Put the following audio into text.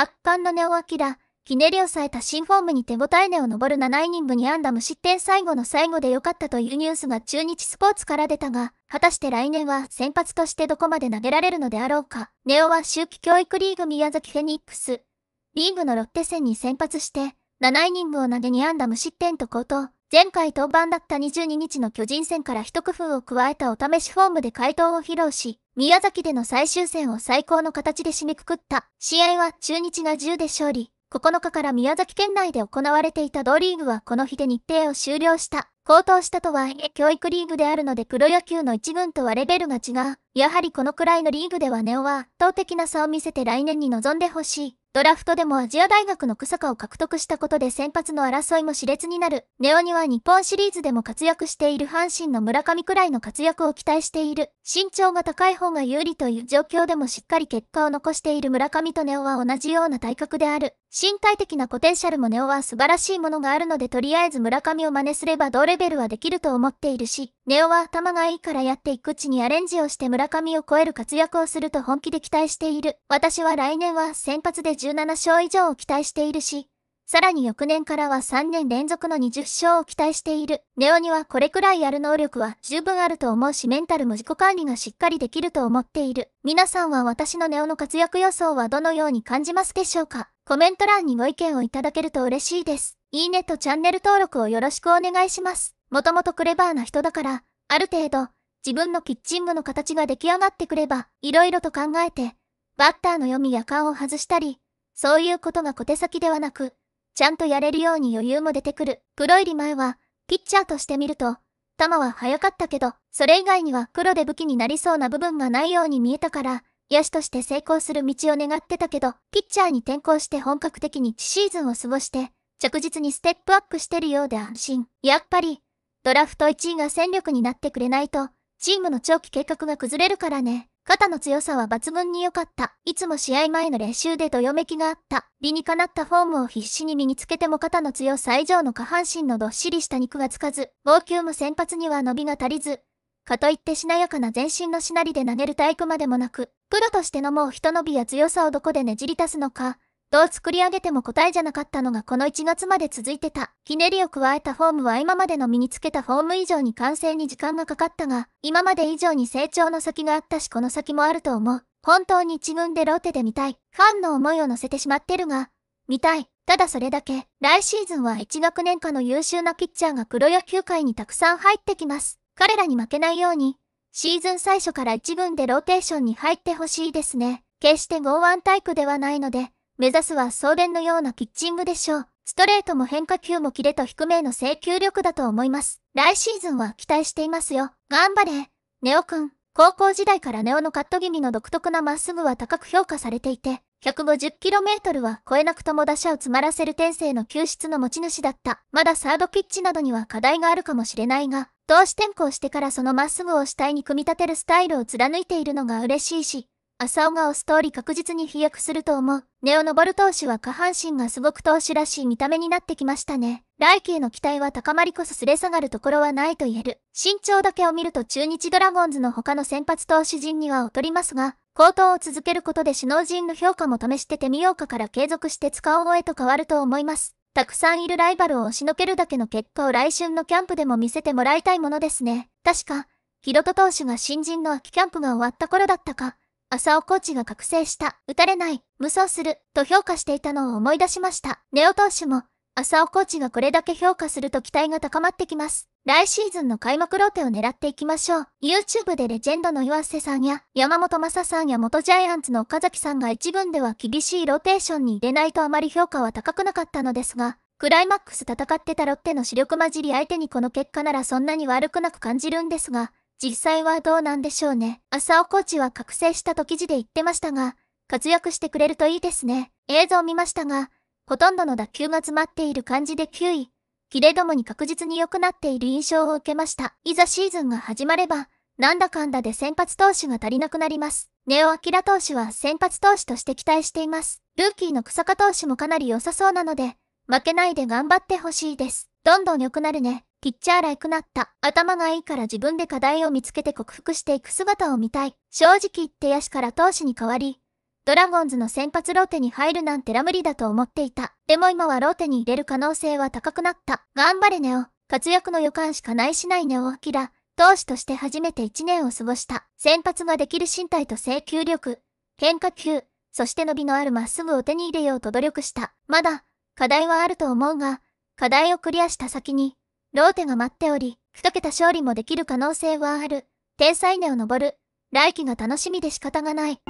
圧巻のネオアキラ、ひねりをさえた新フォームに手応え値を登る7イニングにんだ。無失点最後の最後で良かったというニュースが中日スポーツから出たが、果たして来年は先発としてどこまで投げられるのであろうか。ネオは秋季教育リーグ宮崎フェニックス。リーグのロッテ戦に先発して、7イニングを投げにんだ。無失点と高騰。前回登板だった22日の巨人戦から一工夫を加えたお試しフォームで回答を披露し、宮崎での最終戦を最高の形で締めくくった。試合は中日が10で勝利。9日から宮崎県内で行われていた同リーグはこの日で日程を終了した。高騰したとはいえ、教育リーグであるのでプロ野球の一軍とはレベルが違う。やはりこのくらいのリーグではネオは圧倒的な差を見せて来年に臨んでほしい。ドラフトでもアジア大学の草加を獲得したことで先発の争いも熾烈になる。ネオには日本シリーズでも活躍している阪神の村上くらいの活躍を期待している。身長が高い方が有利という状況でもしっかり結果を残している村上とネオは同じような体格である。身体的なポテンシャルもネオは素晴らしいものがあるのでとりあえず村上を真似すれば同レベルはできると思っているし、ネオは頭がいいからやっていくうちにアレンジをして村上を超える活躍をすると本気で期待している。私は来年は先発で17勝以上を期待しているし、さらに翌年からは3年連続の20勝を期待している。ネオにはこれくらいやる能力は十分あると思うしメンタルも自己管理がしっかりできると思っている。皆さんは私のネオの活躍予想はどのように感じますでしょうかコメント欄にご意見をいただけると嬉しいです。いいねとチャンネル登録をよろしくお願いします。もともとクレバーな人だから、ある程度、自分のキッチン部の形が出来上がってくれば、いろいろと考えて、バッターの読みや勘を外したり、そういうことが小手先ではなく、ちゃんとやれるように余裕も出てくる。プロ入り前は、ピッチャーとして見ると、球は速かったけど、それ以外には黒で武器になりそうな部分がないように見えたから、野手として成功する道を願ってたけど、ピッチャーに転向して本格的に1シーズンを過ごして、着実にステップアップしてるようで安心。やっぱり、ドラフト1位が戦力になってくれないと、チームの長期計画が崩れるからね。肩の強さは抜群に良かった。いつも試合前の練習でどよめきがあった。理にかなったフォームを必死に身につけても肩の強さ以上の下半身のどっしりした肉がつかず、防球も先発には伸びが足りず、かといってしなやかな全身のしなりで投げる体育までもなく、プロとしてのもう人伸びや強さをどこでねじり出すのか、どう作り上げても答えじゃなかったのがこの1月まで続いてた。ひねりを加えたフォームは今までの身につけたフォーム以上に完成に時間がかかったが、今まで以上に成長の先があったしこの先もあると思う。本当に一軍でローテで見たい。ファンの思いを乗せてしまってるが、見たい。ただそれだけ、来シーズンは1学年下の優秀なピッチャーが黒野球界にたくさん入ってきます。彼らに負けないように、シーズン最初から1軍でローテーションに入ってほしいですね。決して剛腕体育ではないので、目指すは送電のようなピッチングでしょう。ストレートも変化球もキレと低めの制球力だと思います。来シーズンは期待していますよ。頑張れ。ネオくん。高校時代からネオのカット気味の独特なまっすぐは高く評価されていて、150km は超えなくとも打者を詰まらせる天性の救出の持ち主だった。まだサードピッチなどには課題があるかもしれないが、投手転向してからそのまっすぐを主体に組み立てるスタイルを貫いているのが嬉しいし、朝尾が押す通り確実に飛躍すると思う。ネオのボル投手は下半身がすごく投手らしい見た目になってきましたね。来季への期待は高まりこそすれ下がるところはないと言える。身長だけを見ると中日ドラゴンズの他の先発投手陣には劣りますが、高騰を続けることで首脳陣の評価も試しててみようかから継続して使おうへと変わると思います。たくさんいるライバルを押しのけるだけの結果を来春のキャンプでも見せてもらいたいものですね。確か、ヒロト投手が新人の秋キャンプが終わった頃だったか。朝尾コーチが覚醒した、打たれない、無双する、と評価していたのを思い出しました。ネオ投手も、朝尾コーチがこれだけ評価すると期待が高まってきます。来シーズンの開幕ローテを狙っていきましょう。YouTube でレジェンドの岩瀬さんや山本正さんや元ジャイアンツの岡崎さんが一軍では厳しいローテーションに入れないとあまり評価は高くなかったのですが、クライマックス戦ってたロッテの主力混じり相手にこの結果ならそんなに悪くなく感じるんですが、実際はどうなんでしょうね。浅尾コーチは覚醒したと記事で言ってましたが、活躍してくれるといいですね。映像を見ましたが、ほとんどの打球が詰まっている感じで9位。キレどもに確実に良くなっている印象を受けました。いざシーズンが始まれば、なんだかんだで先発投手が足りなくなります。ネオ・アキラ投手は先発投手として期待しています。ルーキーの草加投手もかなり良さそうなので、負けないで頑張ってほしいです。どんどん良くなるね。ピッチャーライクなった。頭がいいから自分で課題を見つけて克服していく姿を見たい。正直言って野手から投手に変わり、ドラゴンズの先発ローテに入るなんてラムリだと思っていた。でも今はローテに入れる可能性は高くなった。頑張れネオ。活躍の予感しかないしないネオアキラ。投手として初めて1年を過ごした。先発ができる身体と制球力、変化球、そして伸びのあるまっすぐを手に入れようと努力した。まだ、課題はあると思うが、課題をクリアした先に、ローテが待っており、ふけた勝利もできる可能性はある。天才根を登る。来季が楽しみで仕方がない。